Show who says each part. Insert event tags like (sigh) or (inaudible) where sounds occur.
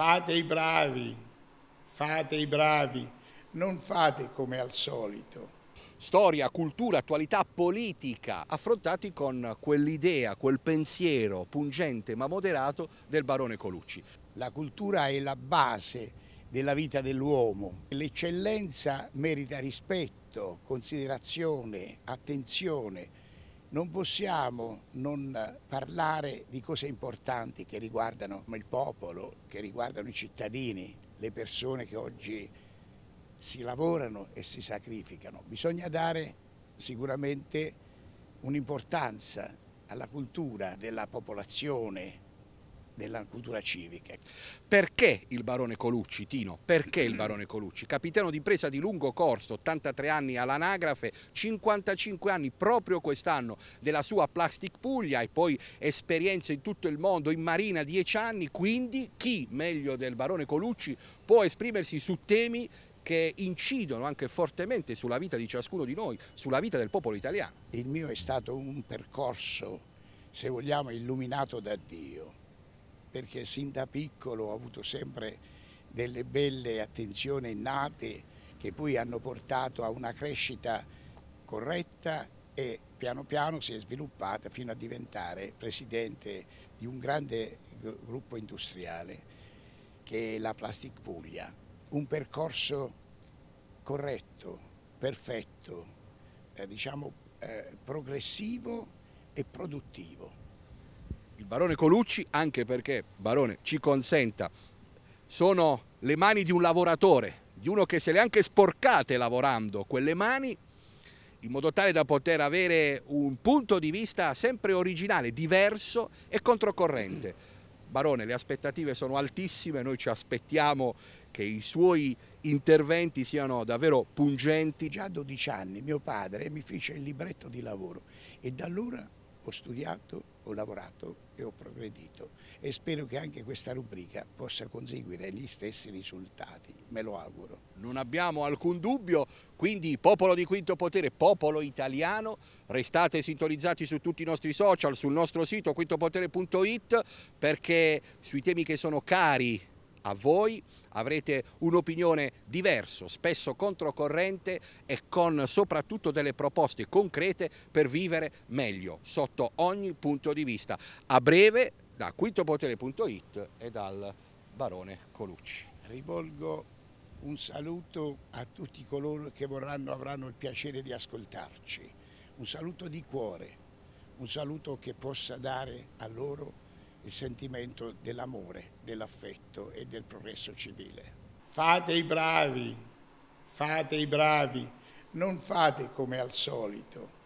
Speaker 1: Fate i bravi, fate i bravi, non fate come al solito storia, cultura,
Speaker 2: attualità politica, affrontati con quell'idea, quel pensiero pungente
Speaker 1: ma moderato del barone Colucci. La cultura è la base della vita dell'uomo. L'eccellenza merita rispetto, considerazione, attenzione non possiamo non parlare di cose importanti che riguardano il popolo, che riguardano i cittadini, le persone che oggi si lavorano e si sacrificano. Bisogna dare sicuramente un'importanza alla cultura della popolazione, della cultura civica.
Speaker 2: Perché il barone Colucci, Tino? Perché il mm. barone Colucci? Capitano di presa di lungo corso, 83 anni all'anagrafe, 55 anni proprio quest'anno della sua Plastic Puglia e poi esperienze in tutto il mondo, in marina 10 anni, quindi chi meglio del barone Colucci può esprimersi su temi che incidono anche fortemente sulla vita di ciascuno di noi, sulla vita del
Speaker 1: popolo italiano. Il mio è stato un percorso, se vogliamo, illuminato da Dio perché sin da piccolo ho avuto sempre delle belle attenzioni innate che poi hanno portato a una crescita corretta e piano piano si è sviluppata fino a diventare presidente di un grande gruppo industriale che è la Plastic Puglia. Un percorso corretto, perfetto, eh, diciamo eh, progressivo e produttivo il barone
Speaker 2: Colucci, anche perché, barone, ci consenta, sono le mani di un lavoratore, di uno che se le ha anche sporcate lavorando, quelle mani, in modo tale da poter avere un punto di vista sempre originale, diverso e controcorrente. (clears throat) Barone, le aspettative sono altissime, noi ci aspettiamo che i suoi
Speaker 1: interventi siano davvero pungenti. Già a 12 anni mio padre mi fece il libretto di lavoro e da allora ho studiato, ho lavorato e ho progredito e spero che anche questa rubrica possa conseguire gli stessi risultati, me lo auguro. Non abbiamo alcun dubbio, quindi popolo di quinto potere, popolo
Speaker 2: italiano, restate sintonizzati su tutti i nostri social, sul nostro sito quintopotere.it perché sui temi che sono cari a voi, avrete un'opinione diversa, spesso controcorrente e con soprattutto delle proposte concrete per vivere meglio sotto ogni punto di vista. A breve da quintopotere.it e dal Barone Colucci.
Speaker 1: Rivolgo un saluto a tutti coloro che vorranno, avranno il piacere di ascoltarci, un saluto di cuore, un saluto che possa dare a loro il sentimento dell'amore, dell'affetto e del progresso civile. Fate i bravi, fate i bravi, non fate come al solito